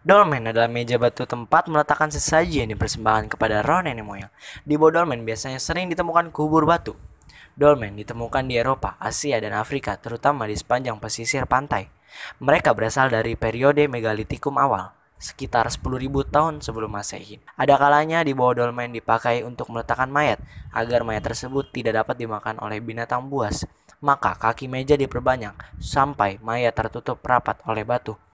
Dolmen adalah meja batu tempat meletakkan sesaji yang dipersembahkan kepada roh nenek moyang. Di bawah dolmen biasanya sering ditemukan kubur batu. Dolmen ditemukan di Eropa, Asia, dan Afrika, terutama di sepanjang pesisir pantai. Mereka berasal dari periode megalitikum awal, sekitar 10.000 tahun sebelum Masehi. Ada kalanya di bawah dolmen dipakai untuk meletakkan mayat, agar mayat tersebut tidak dapat dimakan oleh binatang buas. Maka kaki meja diperbanyak sampai mayat tertutup rapat oleh batu.